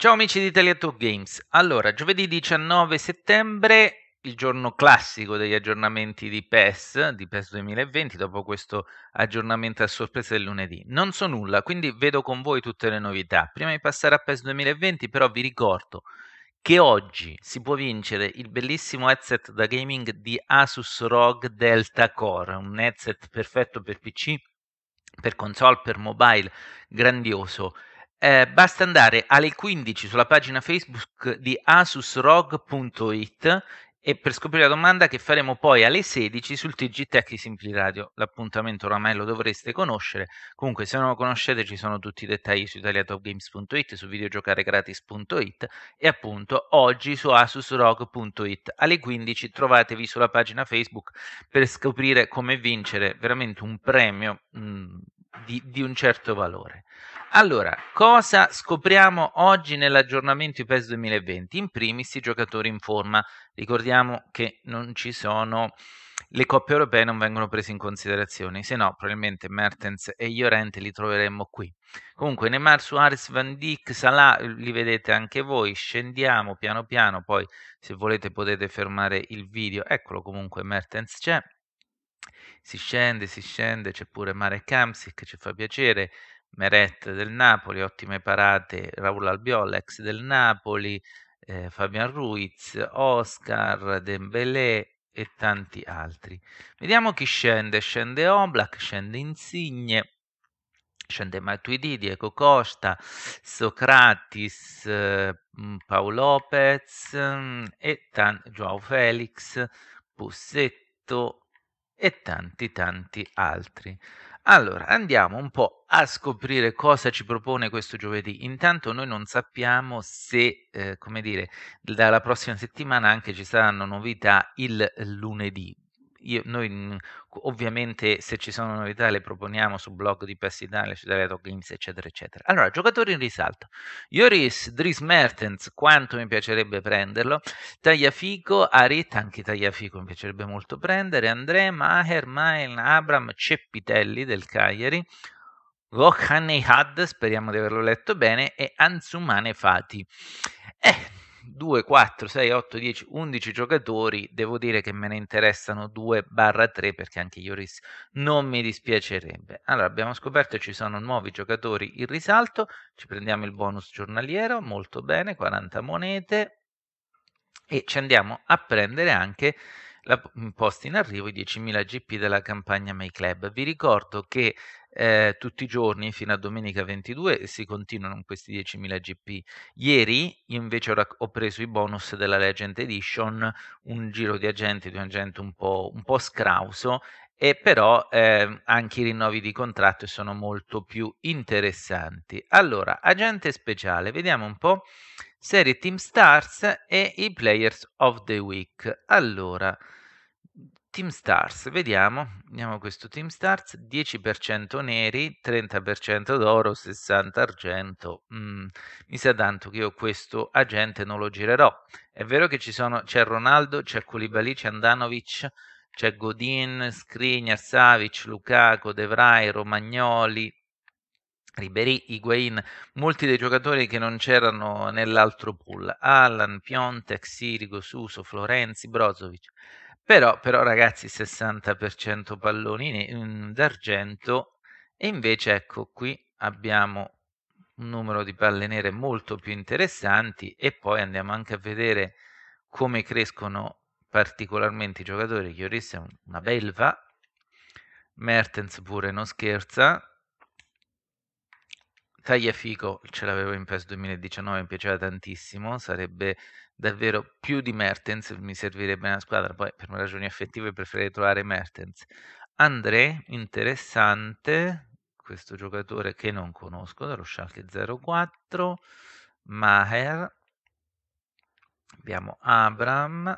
Ciao amici di Italia Talk Games. Allora, giovedì 19 settembre, il giorno classico degli aggiornamenti di PES, di PES 2020, dopo questo aggiornamento a sorpresa del lunedì. Non so nulla, quindi vedo con voi tutte le novità. Prima di passare a PES 2020, però vi ricordo che oggi si può vincere il bellissimo headset da gaming di Asus ROG Delta Core, un headset perfetto per PC, per console, per mobile, grandioso. Eh, basta andare alle 15 sulla pagina Facebook di asusrog.it e per scoprire la domanda che faremo poi alle 16 sul TG Tech di Simpli Radio. L'appuntamento oramai lo dovreste conoscere. Comunque, se non lo conoscete, ci sono tutti i dettagli su italiatopgames.it, su videogiocaregratis.it e appunto oggi su asusrog.it. Alle 15 trovatevi sulla pagina Facebook per scoprire come vincere veramente un premio. Mh, mm, di, di un certo valore. Allora, cosa scopriamo oggi nell'aggiornamento IPES 2020? In primis i giocatori in forma. Ricordiamo che non ci sono le coppe europee non vengono prese in considerazione, se no probabilmente Mertens e Llorente li troveremmo qui. Comunque Neymar, Suarez, Van Dijk, Salah li vedete anche voi, scendiamo piano piano, poi se volete potete fermare il video, eccolo comunque Mertens c'è, si scende, si scende, c'è pure Mare Kamsic, ci fa piacere, Meret del Napoli, ottime parate, Raul Albiol, ex del Napoli, eh, Fabian Ruiz, Oscar, Dembélé e tanti altri. Vediamo chi scende, scende Oblak, scende Insigne, scende Matuidi, Diego Costa, Socratis, eh, mm, Paolo Lopez eh, mm, e tan- Joao Felix, Pussetto, e tanti tanti altri. Allora, andiamo un po' a scoprire cosa ci propone questo giovedì. Intanto noi non sappiamo se, eh, come dire, dalla prossima settimana anche ci saranno novità il lunedì io, noi mhmm, ovviamente se ci sono novità le proponiamo su blog di Pass Italia, Italia Talk Games, eccetera, eccetera. Allora, giocatori in risalto. Joris, Dries Mertens, quanto mi piacerebbe prenderlo. Tagliafico, Arit, anche Tagliafico mi piacerebbe molto prendere. Andrea, Maher, Maen, Abram, Ceppitelli del Cagliari. Gokhanei Had, speriamo di averlo letto bene, e Anzumane Fati. Eh, 2, 4, 6, 8, 10, 11 giocatori, devo dire che me ne interessano 2-3 perché anche Ioris non mi dispiacerebbe. Allora, abbiamo scoperto che ci sono nuovi giocatori in risalto, ci prendiamo il bonus giornaliero, molto bene, 40 monete e ci andiamo a prendere anche la post in arrivo i 10.000 GP della campagna My Vi ricordo che eh, tutti i giorni fino a domenica 22 e si continuano questi 10.000 GP. Ieri invece ho, rac- ho, preso i bonus della Legend Edition, un giro di agenti, di un agente un po', un po scrauso e però eh, anche i rinnovi di contratto sono molto più interessanti. Allora, agente speciale, vediamo un po' serie Team Stars e i Players of the Week. Allora, Team Stars, vediamo, vediamo questo Team Stars, 10% neri, 30% d'oro, 60% argento, mm, mi sa tanto che io questo agente non lo girerò, è vero che sono, c'è Ronaldo, c'è Koulibaly, c'è Andanovic, c'è Godin, Skriniar, Savic, Lukaku, De Vrij, Romagnoli, Ribery, Higuain, molti dei giocatori che non c'erano nell'altro pool, Alan, Piontek, Sirigo, Suso, Florenzi, Brozovic, però, però ragazzi, 60% palloni mm, d'argento e invece ecco qui abbiamo un numero di palle nere molto più interessanti e poi andiamo anche a vedere come crescono particolarmente i giocatori. Chioris è una belva, Mertens pure non scherza, Tagliafico ce l'avevo in PES 2019, mi piaceva tantissimo, sarebbe davvero più di Mertens, mi servirebbe una squadra, poi per ragioni affettive preferirei trovare Mertens. André, interessante, questo giocatore che non conosco, dallo Schalke 04, Maher, abbiamo Abram,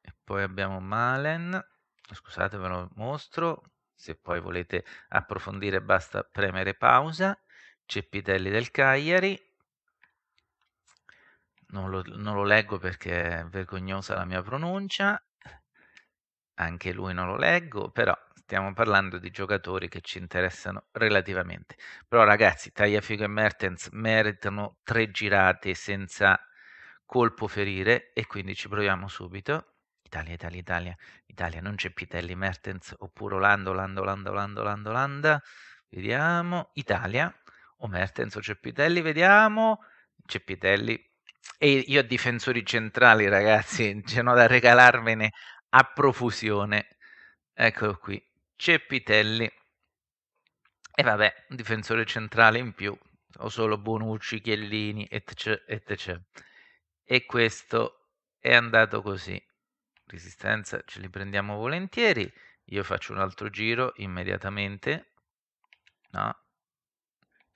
e poi abbiamo Malen, scusate ve lo mostro, se poi volete approfondire basta premere pausa Cepitelli del Cagliari. Non lo, non lo, leggo perché è vergognosa la mia pronuncia, anche lui non lo leggo, però stiamo parlando di giocatori che ci interessano relativamente. Però ragazzi, Tagliafico e Mertens meritano tre girate senza colpo ferire e quindi ci proviamo subito. Italia, Italia, Italia, Italia, non c'è Pitelli, Mertens oppure Olanda, Olanda, Olanda, Olanda, Olanda, Olanda. Vediamo, Italia, o Mertens o Ceppitelli, vediamo. Ceppitelli. E io ho difensori centrali, ragazzi, c'è cioè, da regalarvene a profusione. Eccolo qui, Cepitelli. E vabbè, un difensore centrale in più, o solo Bonucci, Chiellini, etc. etc. E questo è andato così. Resistenza ce li prendiamo volentieri. Io faccio un altro giro immediatamente. No,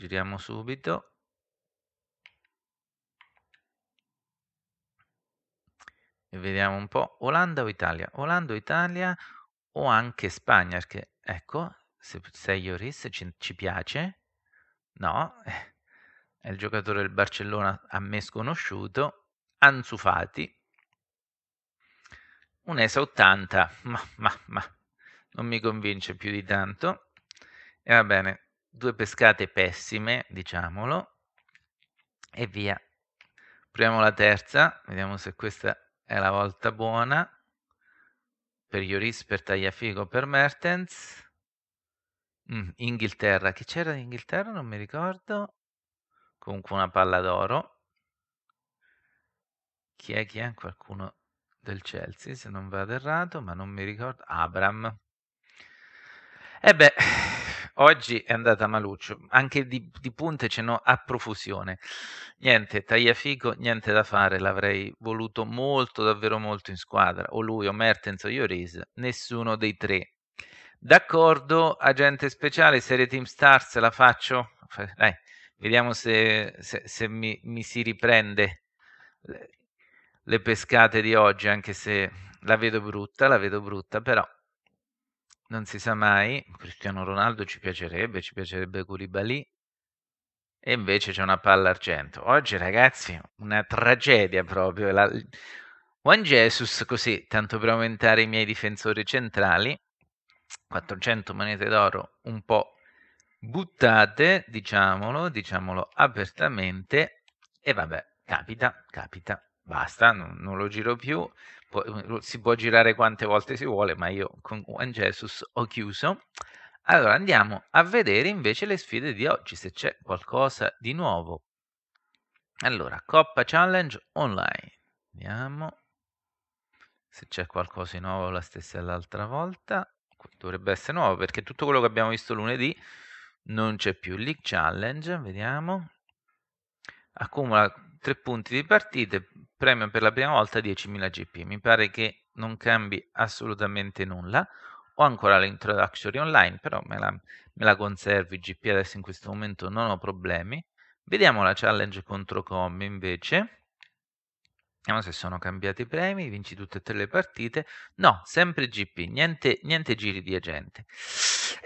giriamo subito e vediamo un po' Olanda o Italia Olanda o Italia o anche Spagna perché ecco se Seioris ci, ci piace no eh, è il giocatore del Barcellona a me sconosciuto Anzufati un ESA 80 ma ma ma non mi convince più di tanto e va bene due pescate pessime, diciamolo, e via. Proviamo la terza, vediamo se questa è la volta buona. Per Ioris, per Tagliafico, per Mertens. Mm, Inghilterra, che c'era in Inghilterra? Non mi ricordo. Comunque una palla d'oro. Chi è? Chi è? Qualcuno del Chelsea, se non vado errato, ma non mi ricordo. Abram. E eh beh, oggi è andata maluccio, anche di, di punte ce n'ho a profusione. Niente, Tagliafico, niente da fare, l'avrei voluto molto, davvero molto in squadra, o lui, o Mertens, o Ioris, nessuno dei tre. D'accordo, agente speciale, serie Team Stars, la faccio? Dai, vediamo se, se, se mi, mi, si riprende le, le pescate di oggi, anche se la vedo brutta, la vedo brutta, però non si sa mai, Cristiano Ronaldo ci piacerebbe, ci piacerebbe Koulibaly, e invece c'è una palla argento. Oggi, ragazzi, una tragedia proprio. La... Juan Jesus, così, tanto per aumentare i miei difensori centrali, 400 monete d'oro un po' buttate, diciamolo, diciamolo apertamente, e vabbè, capita, capita, basta, non, non lo giro più. Eh, si può girare quante volte si vuole, ma io con One Jesus ho chiuso. Allora andiamo a vedere invece le sfide di oggi, se c'è qualcosa di nuovo. Allora, Coppa Challenge online. Vediamo se c'è qualcosa di nuovo la stessa dell'altra volta. Dovrebbe essere nuovo perché tutto quello che abbiamo visto lunedì non c'è più. League Challenge, vediamo accumula 3 punti di partite, premio per la prima volta 10.000 GP. Mi pare che non cambi assolutamente nulla. Ho ancora l'introductory online, però me la, me la conservi GP adesso in questo momento non ho problemi. Vediamo la challenge contro Combi invece. Vediamo se sono cambiati i premi, vinci tutte e tre le partite. No, sempre GP, niente, niente giri di agente.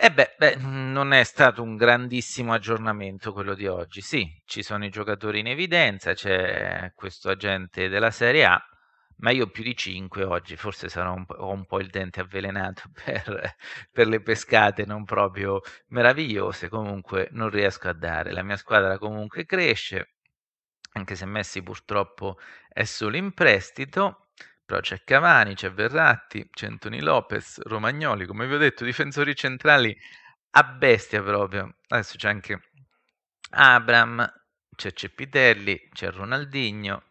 E eh beh, beh, non è stato un grandissimo aggiornamento quello di oggi. Sì, ci sono i giocatori in evidenza, c'è questo agente della Serie A, ma io più di 5 oggi, forse un ho un po' il dente avvelenato per, per, le pescate non proprio meravigliose, comunque non riesco a dare. La mia squadra comunque cresce, anche se Messi purtroppo è solo in prestito, però c'è Cavani, c'è Verratti, c'è Antoni Lopez, Romagnoli, come vi ho detto, difensori centrali a bestia proprio. Adesso c'è anche Abram, c'è Cepitelli, c'è Ronaldinho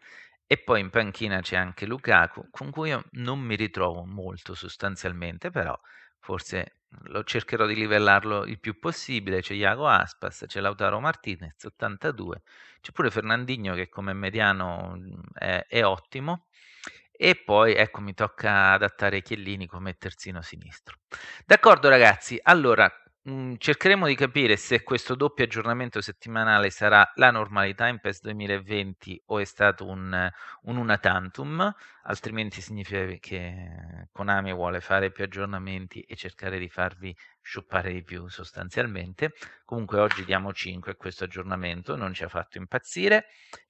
e poi in panchina c'è anche Lukaku, con cui io non mi ritrovo molto sostanzialmente, però forse lo cercherò di livellarlo il più possibile. C'è Iago Aspas, c'è Lautaro Martinez, 82, c'è pure Fernandinho che come mediano mm, è, è ottimo e poi ecco mi tocca adattare Chiellini come terzino sinistro. D'accordo ragazzi, allora mh, mm, cercheremo di capire se questo doppio aggiornamento settimanale sarà la normalità in PES 2020 o è stato un, un una tantum, altrimenti significa che Konami vuole fare più aggiornamenti e cercare di farvi sciuppare di più sostanzialmente. Comunque oggi diamo 5 a questo aggiornamento, non ci ha fatto impazzire.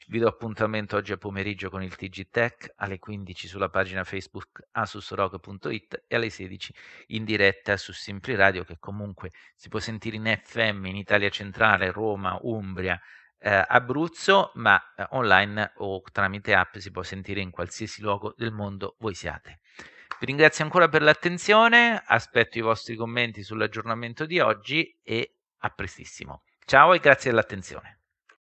Vi do appuntamento oggi a pomeriggio con il TG Tech alle 15 sulla pagina Facebook asusrock.it e alle 16 in diretta su Simpli Radio che comunque si può sentire in FM in Italia centrale, Roma, Umbria, eh, Abruzzo, ma eh, online o tramite app si può sentire in qualsiasi luogo del mondo voi siate. Vi ringrazio ancora per l'attenzione, aspetto i vostri commenti sull'aggiornamento di oggi e a prestissimo. Ciao e grazie dell'attenzione.